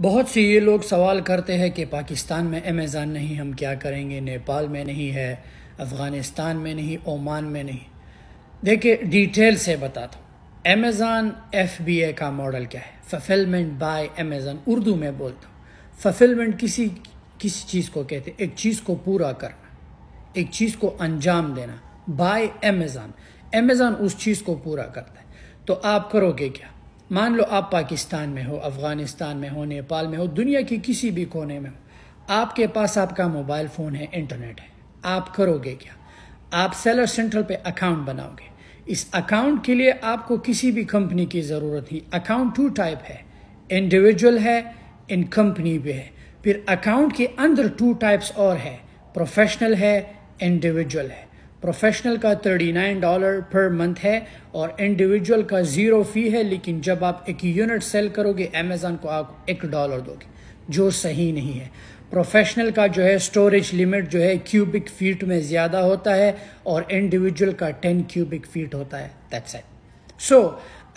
बहुत से ये लोग सवाल करते हैं कि पाकिस्तान में अमेज़ान नहीं हम क्या करेंगे नेपाल में नहीं है अफ़गानिस्तान में नहीं ओमान में नहीं देखिए डिटेल से बताता हूँ अमेज़ान एफ बी ए का मॉडल क्या है फफिलमेंट बाय अमेज़ान उर्दू में बोलता हूँ फफिलमेंट किसी किसी चीज़ को कहते एक चीज़ को पूरा करना एक चीज़ को अंजाम देना बाय अमेज़ान अमेज़ान उस चीज़ को पूरा करता है तो आप करोगे क्या मान लो आप पाकिस्तान में हो अफ़गानिस्तान में हो नेपाल में हो दुनिया के किसी भी कोने में हो आपके पास आपका मोबाइल फ़ोन है इंटरनेट है आप करोगे क्या आप सेलर सेंट्रल पे अकाउंट बनाओगे इस अकाउंट के लिए आपको किसी भी कंपनी की ज़रूरत नहीं अकाउंट टू टाइप है इंडिविजुअल है इन कंपनी भी है फिर अकाउंट के अंदर टू टाइप्स और है प्रोफेशनल है इंडिविजुअल है प्रोफेशनल का thirty nine dollar per month है और इंडिविजुअल का ज़ीरो फ़ी है लेकिन जब आप एक यूनिट सेल करोगे अमेजोन को आप एक डॉलर दोगे जो सही नहीं है प्रोफेशनल का जो है स्टोरेज लिमिट जो है क्यूबिक फीट में ज़्यादा होता है और इंडिविजुअल का टेन क्यूबिक फीट होता है दैट्स इट सो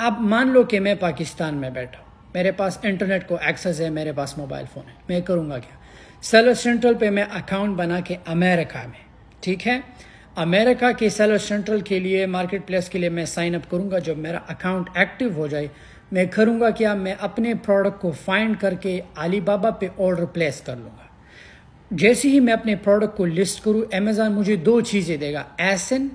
आप मान लो कि मैं पाकिस्तान में बैठा मेरे पास इंटरनेट को एक्सेस है मेरे पास मोबाइल फ़ोन है मैं करूंगा क्या सेलर सेंट्रल पे मैं अकाउंट बना के अमेरिका में ठीक है अमेरिका के सेलर सेंट्रल के लिए मार्केट प्लेस के लिए मैं साइन अप करूंगा जब मेरा अकाउंट एक्टिव हो जाए मैं करूँगा क्या मैं अपने प्रोडक्ट को फाइंड करके अलीबाबा पे ऑर्डर प्लेस कर लूँगा जैसे ही मैं अपने प्रोडक्ट को लिस्ट करूँ अमेजॉन मुझे दो चीज़ें देगा एसन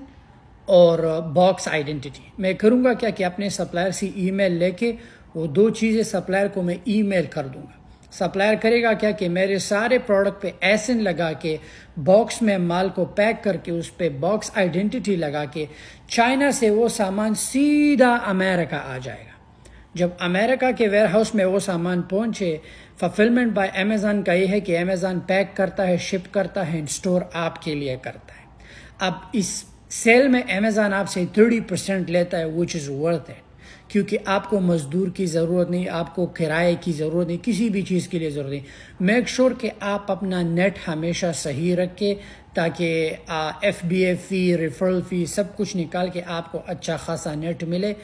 और बॉक्स uh, आइडेंटिटी मैं करूँगा क्या कि अपने सप्लायर से ईमेल लेके वो दो चीज़ें सप्लायर को मैं ईमेल कर दूँगा सप्लायर करेगा क्या कि मेरे सारे प्रोडक्ट पे ऐसे लगा के बॉक्स में माल को पैक करके उस पर बॉक्स आइडेंटिटी लगा के चाइना से वो सामान सीधा अमेरिका आ जाएगा जब अमेरिका के वेयर हाउस में वो सामान पहुंचे फफिलमेंट बाय अमेज़ान का ये है कि अमेज़ान पैक करता है शिप करता है एंड स्टोर आपके लिए करता है अब इस सेल में अमेज़ान आपसे थर्टी परसेंट लेता है विच इज़ वर्थ इट क्योंकि आपको मज़दूर की ज़रूरत नहीं आपको किराए की ज़रूरत नहीं किसी भी चीज़ के लिए ज़रूरत नहीं मेक श्योर sure कि आप अपना नेट हमेशा सही रखें ताकि F B A fee referral fee सब कुछ निकाल के आपको अच्छा खासा नेट मिले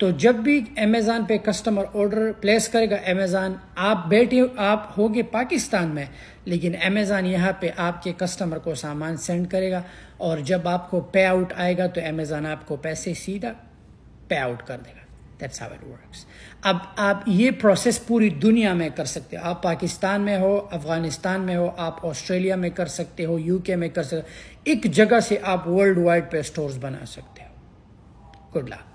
तो जब भी अमेज़ान पे कस्टमर ऑर्डर प्लेस करेगा अमेज़ान आप बैठे आप होगे पाकिस्तान में लेकिन अमेज़ान यहाँ पे आपके कस्टमर को सामान सेंड करेगा और जब आपको पे आउट आएगा तो अमेज़ान आपको पैसे सीधा पे आउट कर देगा दैट्स हाउ इट वर्क्स अब आप ये प्रोसेस पूरी दुनिया में कर सकते हो आप पाकिस्तान में हो अफगानिस्तान में हो आप ऑस्ट्रेलिया में कर सकते हो यूके में कर सकते हो एक जगह से आप वर्ल्ड वाइड पे स्टोर्स बना सकते हो गुड लक